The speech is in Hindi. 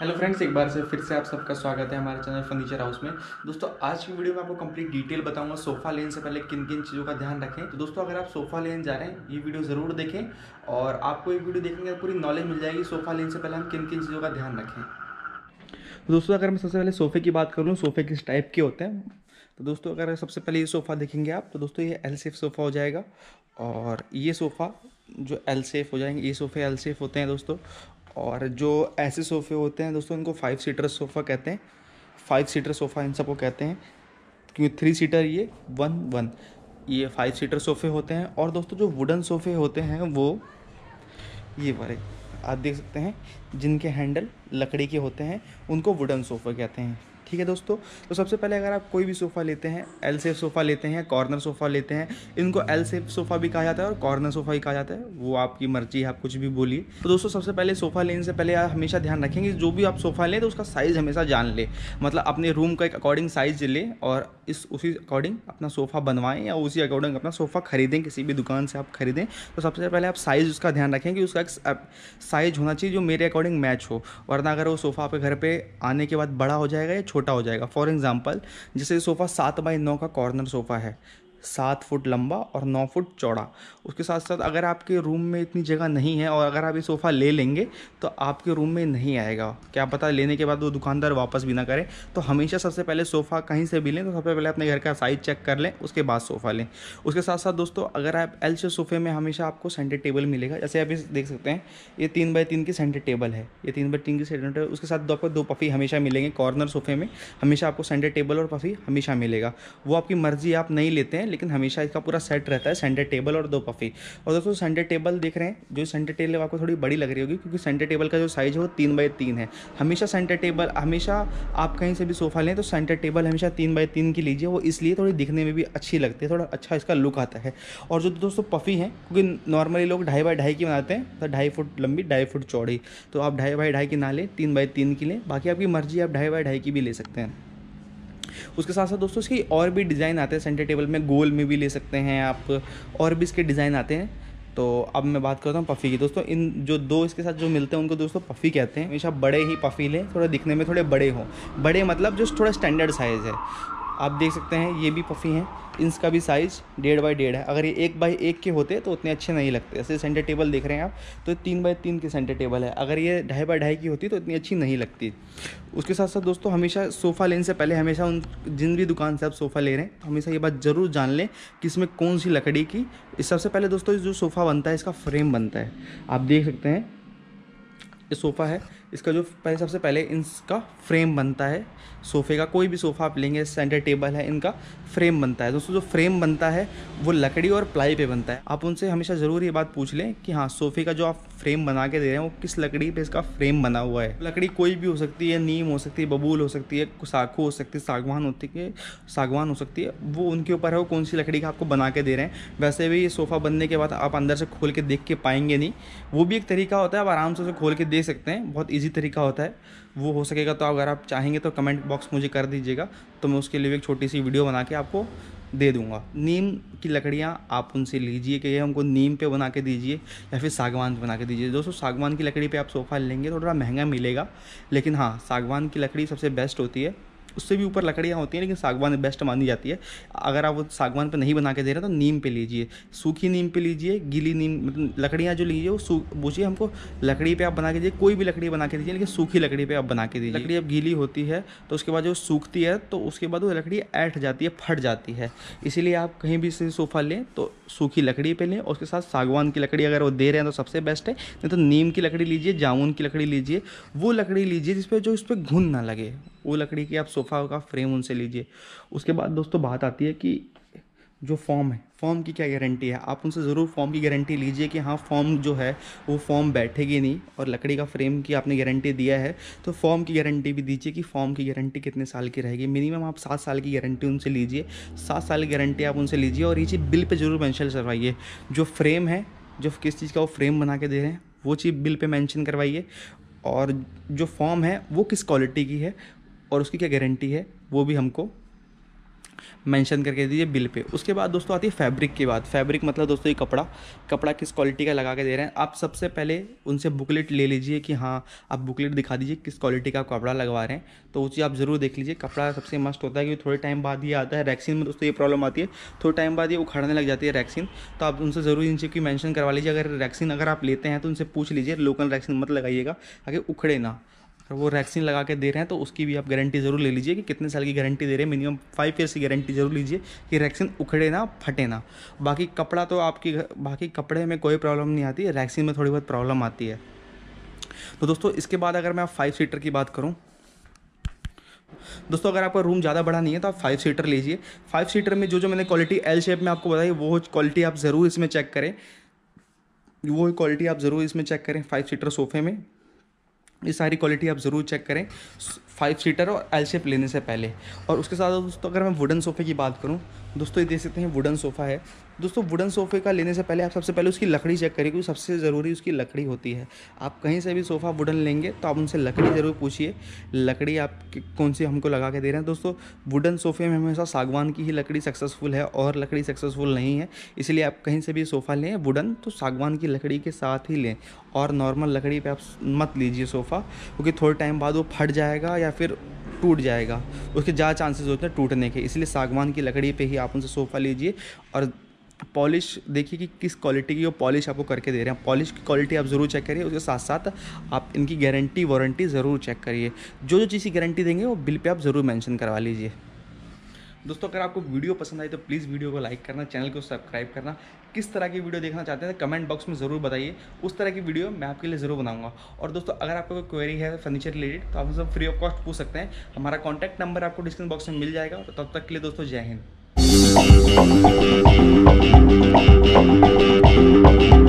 हेलो फ्रेंड्स एक बार से फिर से आप सबका स्वागत है हमारे चैनल फर्नीचर हाउस में दोस्तों आज की वीडियो में आपको कंप्लीट डिटेल बताऊंगा सोफ़ा लेने से पहले किन किन चीज़ों का ध्यान रखें तो दोस्तों अगर आप सोफ़ा लेने जा रहे हैं ये वीडियो ज़रूर देखें और आपको ये वीडियो देखेंगे पूरी नॉलेज मिल जाएगी सोफ़ा लेने से पहले हम किन किन चीज़ों का ध्यान रखें तो दोस्तों अगर मैं सबसे पहले सोफ़े की बात करूँ सोफ़े किस टाइप के होते हैं तो दोस्तों अगर सबसे पहले ये सोफ़ा देखेंगे आप तो दोस्तों ये एल सेफ सोफ़ा हो जाएगा और ये सोफ़ा जो एल सेफ हो जाएंगे ये सोफ़े एल सेफ होते हैं दोस्तों और जो ऐसे सोफ़े होते हैं दोस्तों इनको फाइव सीटर सोफ़ा कहते हैं फाइव सीटर सोफ़ा इन सबको कहते हैं क्योंकि थ्री सीटर ये वन वन ये फाइव सीटर सोफ़े होते हैं और दोस्तों जो वुडन सोफ़े होते हैं वो ये वाले आप देख सकते हैं जिनके हैंडल लकड़ी के होते हैं उनको वुडन सोफ़ा कहते हैं ठीक है दोस्तों तो सबसे पहले अगर आप कोई भी सोफ़ा लेते हैं एल सेफ सोफ़ा लेते हैं कॉर्नर सोफ़ा लेते हैं इनको एल सेफ सोफ़ा भी कहा जाता है और कॉर्नर सोफ़ा भी कहा जाता है वो आपकी मर्जी है आप कुछ भी बोलिए तो दोस्तों सबसे पहले सोफ़ा लेने से पहले आप हमेशा ध्यान रखेंगे जो भी आप सोफ़ा लें तो उसका साइज़ हमेशा जान लें मतलब अपने रूम का एक अकॉर्डिंग साइज़ लें और इस उसी अकॉर्डिंग अपना सोफ़ा बनवाएं या उसी अकॉर्डिंग अपना सोफ़ा खरीदें किसी भी दुकान से आप खरीदें तो सबसे पहले आप साइज़ उसका ध्यान रखें कि उसका एक साइज़ होना चाहिए जो मेरे अकॉर्डिंग मैच हो वरना अगर वो सोफ़ा आपके घर पर आने के बाद बड़ा हो जाएगा या छोटा छोटा हो जाएगा फॉर एग्जाम्पल जैसे सोफ़ा सात बाई नौ का कॉर्नर सोफ़ा है सात फुट लंबा और नौ फुट चौड़ा उसके साथ साथ अगर आपके रूम में इतनी जगह नहीं है और अगर आप ये सोफ़ा ले लेंगे तो आपके रूम में नहीं आएगा क्या पता लेने के बाद वो दुकानदार वापस भी ना करें तो हमेशा सबसे पहले सोफ़ा कहीं से भी लें तो सबसे पहले अपने घर का साइज़ चेक कर लें उसके बाद सोफ़ा लें उसके साथ साथ दोस्तों अगर आप एल से सोफ़े में हमेशा आपको सेंटर टेबल मिलेगा जैसे आप इस देख सकते हैं ये तीन बाई तीन की सेंटर टेबल है ये तीन बाय तीन की सेंटर टेबल उसके साथ दो आपको दो पफ़ी हमेशा मिलेंगे कॉर्नर सोफ़े में हमेशा आपको सेंटर टेबल और पफ़ी हमेशा मिलेगा वो आपकी मर्ज़ी आप नहीं लेते हैं लेकिन हमेशा इसका पूरा सेट रहता है सेंटर टेबल और दो पफी और दोस्तों सेंटर टेबल देख रहे हैं जो सेंटर टेबल आपको थोड़ी बड़ी लग रही होगी क्योंकि सेंटर टेबल का जो साइज़ है वो तीन बाई तीन है हमेशा सेंटर टेबल हमेशा आप कहीं से भी सोफ़ा लें तो सेंटर टेबल हमेशा तीन बाई तीन की लीजिए वो इसलिए थोड़ी दिखने में भी अच्छी लगती है थोड़ा अच्छा इसका लुक आता है और जो दोस्तों पफ़ी हैं क्योंकि नॉर्मली लोग ढाई बाई ढाई की बनाते हैं तो ढाई फुट लंबी ढाई फुट चौड़ी तो आप ढाई बाई ढाई की ना लें तीन बाई तीन की लें बाकी आपकी मर्जी आप ढाई बाई ढाई की भी ले सकते हैं उसके साथ साथ दोस्तों इसकी और भी डिज़ाइन आते हैं सेंटर टेबल में गोल में भी ले सकते हैं आप और भी इसके डिज़ाइन आते हैं तो अब मैं बात करता हूँ पफ़ी की दोस्तों इन जो दो इसके साथ जो मिलते हैं उनको दोस्तों पफ़ी कहते हैं हमेशा बड़े ही पफ़ी लें थोड़ा दिखने में थोड़े बड़े हों बड़े मतलब जो थोड़ा स्टैंडर्ड साइज़ है आप देख सकते हैं ये भी पफ़ी हैं इसका भी साइज़ डेढ़ बाई डेढ़ है अगर ये एक बाई एक के होते तो उतने अच्छे नहीं लगते जैसे सेंटर टेबल देख रहे हैं आप तो तीन बाई तीन की सेंटर टेबल है अगर ये ढाई बाई ढाई की होती तो इतनी अच्छी नहीं लगती उसके साथ साथ दोस्तों हमेशा सोफ़ा लेने से पहले हमेशा उन जिन भी दुकान से आप सोफ़ा ले रहे हैं तो हमेशा ये बात ज़रूर जान लें कि इसमें कौन सी लकड़ी की इस सबसे पहले दोस्तों जो सोफ़ा बनता है इसका फ्रेम बनता है आप देख सकते हैं ये सोफ़ा है इसका जो पहले सबसे पहले इसका फ्रेम बनता है सोफ़े का कोई भी सोफ़ा आप लेंगे सेंटर टेबल है इनका फ्रेम बनता है दोस्तों जो फ्रेम बनता है वो लकड़ी और प्लाई पे बनता है आप उनसे हमेशा ज़रूर ये बात पूछ लें कि हाँ सोफ़े का जो आप फ्रेम बना के दे रहे हैं वो किस लकड़ी पे इसका फ्रेम बना हुआ है लकड़ी कोई भी हो सकती है नीम हो सकती है बबूल हो सकती है साखू हो सकती है सागवान होती है सागवान हो सकती है वो उनके ऊपर है वो कौन सी लकड़ी का आपको बना के दे रहे हैं वैसे भी सोफ़ा बनने के बाद आप अंदर से खोल के देख के पाएंगे नहीं वो भी एक तरीका होता है आप आराम से उसे खोल के दे सकते हैं बहुत ईजी तरीका होता है वो हो सकेगा तो अगर आप चाहेंगे तो कमेंट बॉक्स मुझे कर दीजिएगा तो मैं उसके लिए एक छोटी सी वीडियो बना के आपको दे दूंगा नीम की लकड़ियाँ आप उनसे लीजिए कि ये हमको नीम पे बना के दीजिए या फिर सागवान बना के दीजिए दोस्तों सागवान की लकड़ी पे आप सोफ़ा लेंगे तो थोड़ा महंगा मिलेगा लेकिन हाँ सागवान की लकड़ी सबसे बेस्ट होती है उससे भी ऊपर लकड़ियाँ होती हैं लेकिन सागवान बेस्ट मानी जाती है अगर आप वो सागवान पर नहीं बना के दे रहे तो नीम पे लीजिए सूखी नीम पे लीजिए गीली नीम मतलब लकड़ियाँ जो लीजिए वो पूछिए हमको लकड़ी पे आप बना के दीजिए कोई भी लकड़ी बना के दीजिए लेकिन सूखी लकड़ी पे आप बना के दीजिए लकड़ी अब गीली होती है तो उसके बाद जो सूखती है तो उसके बाद वो लकड़ी ऐठ जाती है फट जाती है इसीलिए आप कहीं भी से सोफ़ा लें तो सूखी लकड़ी पे लें और उसके साथ सागवान की लकड़ी अगर वो दे रहे हैं तो सबसे बेस्ट है नहीं तो नीम की लकड़ी लीजिए जामुन की लकड़ी लीजिए वो लकड़ी लीजिए जिसपे जो इस पर घुन ना लगे वो लकड़ी की आप सोफ़ा का फ्रेम उनसे लीजिए उसके बाद दोस्तों बात आती है कि जो फॉर्म है फॉर्म की क्या गारंटी है आप उनसे ज़रूर फॉर्म की गारंटी लीजिए कि हाँ फॉर्म जो है वो फॉर्म बैठेगी नहीं और लकड़ी का फ्रेम की आपने गारंटी दिया है तो फॉर्म की गारंटी भी दीजिए कि फॉर्म की गारंटी कितने साल की रहेगी मिनिमम आप सात साल की गारंटी उनसे लीजिए सात साल की गारंटी आप उनसे लीजिए और ये चीज़ बिल पर जरूर मैंशन करवाइए जो फ्रेम है जो किस चीज़ का वो फ्रेम बना के दे रहे हैं वो चीज़ बिल पर मैंशन करवाइए और जो फॉर्म है वो किस क्वालिटी की है और उसकी क्या गारंटी है वो भी हमको मेंशन करके दीजिए बिल पे उसके बाद दोस्तों आती है फैब्रिक की बात फैब्रिक मतलब दोस्तों ये कपड़ा कपड़ा किस क्वालिटी का लगा के दे रहे हैं आप सबसे पहले उनसे बुकलेट ले लीजिए कि हाँ आप बुकलेट दिखा दीजिए किस क्वालिटी का कपड़ा लगवा रहे हैं तो चीज़ आप ज़रूर देख लीजिए कपड़ा सबसे मस्त होता है क्योंकि थोड़े टाइम बाद ये आता है रैक्सीन में दोस्तों ये प्रॉब्लम आती है थोड़े टाइम बाद ये उखाड़ने लग जाती है रैक्सीन तो आप उनसे ज़रूर इन चीज़ की मैंशन करवा लीजिए अगर रैक्सीन अगर आप लेते हैं तो उनसे पूछ लीजिए लोकल रैक्सीन मत लगाइएगा ताकि उखड़े ना और वो वैक्सीन लगा के दे रहे हैं तो उसकी भी आप गारंटी ज़रूर ले लीजिए कि कितने साल की गारंटी दे रहे हैं मिनिमम फाइव ईयर्स की गारंटी ज़रूर लीजिए कि वैक्सीन उखड़े ना फटे ना बाकी कपड़ा तो आपकी बाकी कपड़े में कोई प्रॉब्लम नहीं आती वैक्सीन में थोड़ी बहुत प्रॉब्लम आती है तो दोस्तों इसके बाद अगर मैं फाइव सीटर की बात करूँ दोस्तों अगर आपका रूम ज़्यादा बड़ा नहीं है तो आप फाइव सीटर लीजिए फाइव सीटर में जो जो मैंने क्वालिटी एल शेप में आपको बताई वो क्वालिटी आप ज़रूर इसमें चेक करें वो क्वालिटी आप ज़रूर इसमें चेक करें फाइव सीटर सोफे में ये सारी क्वालिटी आप ज़रूर चेक करें फाइव सीटर और एल शेप लेने से पहले और उसके साथ दोस्तों अगर मैं वुडन सोफ़े की बात करूँ दोस्तों ये देख सकते हैं वुडन सोफ़ा है दोस्तों वुडन सोफ़े का लेने से पहले आप सबसे पहले उसकी लकड़ी चेक करिए क्योंकि सबसे ज़रूरी उसकी लकड़ी होती है आप कहीं से भी सोफ़ा वुडन लेंगे तो आप उनसे लकड़ी ज़रूर पूछिए लकड़ी आप कौन सी हमको लगा के दे रहे हैं दोस्तों वुडन सोफ़े में हमेशा सागवान की ही लकड़ी सक्सेसफुल है और लकड़ी सक्सेसफुल नहीं है इसलिए आप कहीं से भी सोफ़ा लें वुडन तो सागवान की लकड़ी के साथ ही लें और नॉर्मल लकड़ी पर आप मत लीजिए सोफ़ा क्योंकि थोड़े टाइम बाद वो फट जाएगा या फिर टूट जाएगा उसके ज़्यादा चांसेस होते हैं टूटने के इसलिए सागवान की लकड़ी पे ही आप उनसे सोफ़ा लीजिए और पॉलिश देखिए कि किस क्वालिटी की वो पॉलिश आपको करके दे रहे हैं पॉलिश की क्वालिटी आप ज़रूर चेक करिए उसके साथ साथ आप इनकी गारंटी वारंटी ज़रूर चेक करिए जो जो चीज़ की गारंटी देंगे वो बिल पे आप ज़रूर मेंशन करवा लीजिए दोस्तों अगर आपको वीडियो पसंद आई तो प्लीज़ वीडियो को लाइक करना चैनल को सब्सक्राइब करना किस तरह की वीडियो देखना चाहते हैं तो कमेंट बॉक्स में ज़रूर बताइए उस तरह की वीडियो मैं आपके लिए ज़रूर बनाऊंगा और दोस्तों अगर आपका कोई क्वेरी है फर्नीचर रिलेटेड तो आप हमसे फ्री ऑफ कॉस्ट पूछ सकते हैं हमारा कॉन्टैक्ट नंबर आपको डिस्क्रिप्शन बॉक्स में मिल जाएगा तो तब तक के लिए दोस्तों जय हिंद